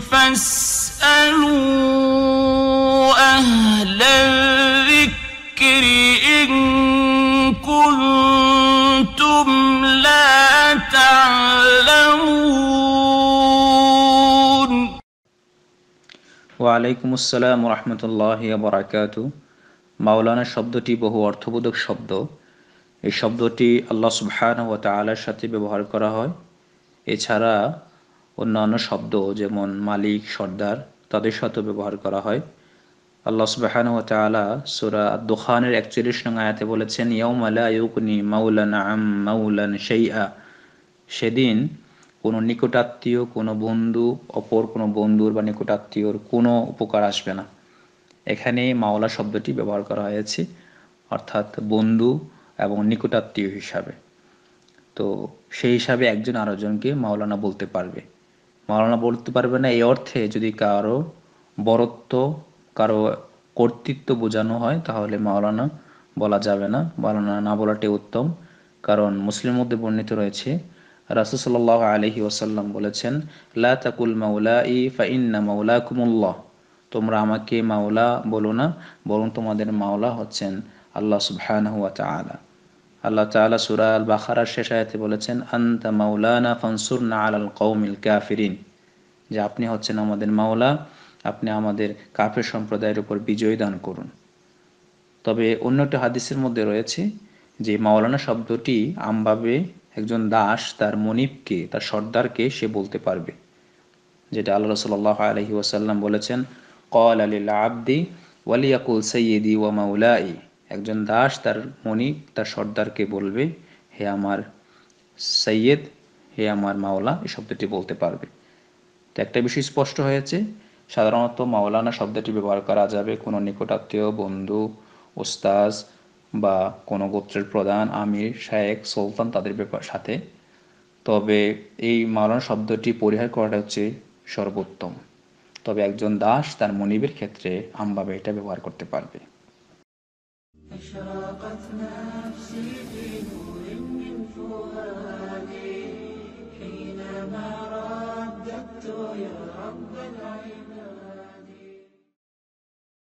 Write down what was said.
ওয়ালাইকুম আসসালাম রহমতুল্লাহ বারাকাত মাওলানা শব্দটি বহু অর্থবোধক শব্দ এই শব্দটি আল্লাহ সুবহান ও তালার সাথে ব্যবহার করা হয় এছাড়া অন্যান্য শব্দ যেমন মালিক সর্দার তাদের সাথেও ব্যবহার করা হয় আল্লাহ সুবাহান ও তালা সুরা দোহানের একচল্লিশ নং আয়াতে বলেছেন ইয়াউমালা ইউকনি মাউলান আম মাউলান সেইয়া সেদিন কোনো নিকটাত্মীয় কোনো বন্ধু অপর কোনো বন্ধুর বা নিকটাত্মীয়র কোনো উপকার আসবে না এখানে মাওলা শব্দটি ব্যবহার করা হয়েছে অর্থাৎ বন্ধু এবং নিকটাত্মীয় হিসাবে তো সেই হিসাবে একজন আরেকজনকে মাওলানা বলতে পারবে মাওলানা বলতে পারবে না এই অর্থে যদি কারো বরত্ব কারো কর্তৃত্ব বোঝানো হয় তাহলে মাওলানা বলা যাবে না মাওলানা না বলাটাই উত্তম কারণ মুসলিম মধ্যে বর্ণিত রয়েছে রাসুসাল্লাহ আলহি ওসাল্লাম বলেছেন লা মাওলা মাউলা ই ফাইন্না মাউলা কুমুল্লাহ তোমরা আমাকে মাওলা বলো না বরং তোমাদের মাওলা হচ্ছেন আল্লাহ সুবহানাহু ওয়া তাআলা আল্লাহ তালা সুরা আল বাখারার শেষ আয়াতে বলেছেন আন্তা না আল আল কৌমিল কাফিরিন যে আপনি হচ্ছেন আমাদের মাওলা আপনি আমাদের কাফের সম্প্রদায়ের উপর বিজয় দান করুন তবে অন্য একটা হাদিসের মধ্যে রয়েছে যে মাওলানা শব্দটি আমভাবে একজন দাস তার মনিবকে তার সর্দারকে সে বলতে পারবে যেটা আল্লাহ রসল্লাহ আলহি ওয়াসাল্লাম বলেছেন কল আলিল আব্দি ওয়ালিয়াকুল সৈয়দি ওয়া মাউলাই একজন দাস তার মণিক তার সর্দারকে বলবে হে আমার সৈয়দ হে আমার মাওলা এই শব্দটি বলতে পারবে তো একটা বিষয় স্পষ্ট হয়েছে সাধারণত মাওলানা শব্দটি ব্যবহার করা যাবে কোনো নিকটাত্মীয় বন্ধু ওস্তাজ বা কোনো গোত্রের প্রধান আমির শায়েক সুলতান তাদের ব্যাপার সাথে তবে এই মাওলানা শব্দটি পরিহার করাটা হচ্ছে সর্বোত্তম তবে একজন দাস তার মনিবের ক্ষেত্রে আমভাবে এটা ব্যবহার করতে পারবে اشراقت نفسي في نور من فؤادي حينما رددت يا رب العباد